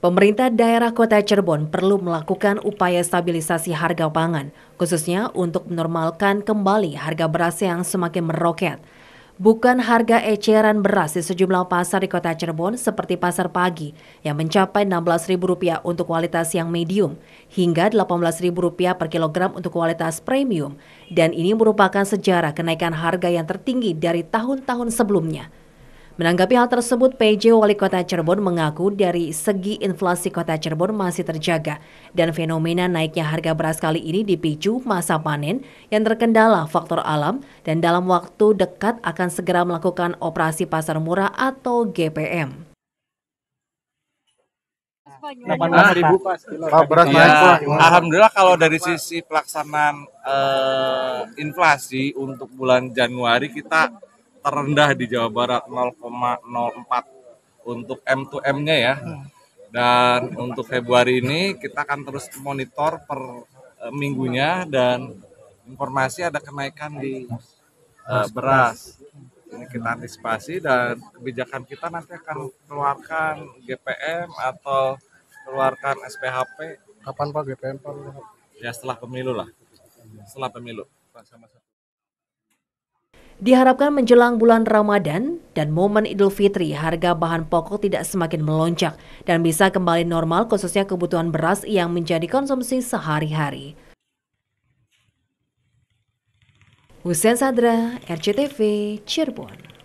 Pemerintah daerah kota Cirebon perlu melakukan upaya stabilisasi harga pangan, khususnya untuk menormalkan kembali harga beras yang semakin meroket. Bukan harga eceran beras di sejumlah pasar di kota Cirebon seperti pasar pagi yang mencapai Rp16.000 untuk kualitas yang medium hingga Rp18.000 per kilogram untuk kualitas premium dan ini merupakan sejarah kenaikan harga yang tertinggi dari tahun-tahun sebelumnya. Menanggapi hal tersebut, PJ Wali Kota Cirebon mengaku dari segi inflasi Kota Cirebon masih terjaga dan fenomena naiknya harga beras kali ini dipicu masa panen yang terkendala faktor alam dan dalam waktu dekat akan segera melakukan operasi pasar murah atau GPM. ya, naik Alhamdulillah kalau dari sisi pelaksanaan eh, inflasi untuk bulan Januari kita terendah di Jawa Barat 0,04 untuk M2M-nya ya. Dan untuk Februari ini kita akan terus monitor per e, minggunya dan informasi ada kenaikan di uh, beras. Ini kita antisipasi dan kebijakan kita nanti akan keluarkan GPM atau keluarkan SPHP. Kapan Pak GPM Pak? Ya setelah pemilu lah. Setelah pemilu. sama Diharapkan menjelang bulan Ramadan dan momen Idul Fitri, harga bahan pokok tidak semakin melonjak dan bisa kembali normal khususnya kebutuhan beras yang menjadi konsumsi sehari-hari. Hussein Sadra, RCTV, Cirebon.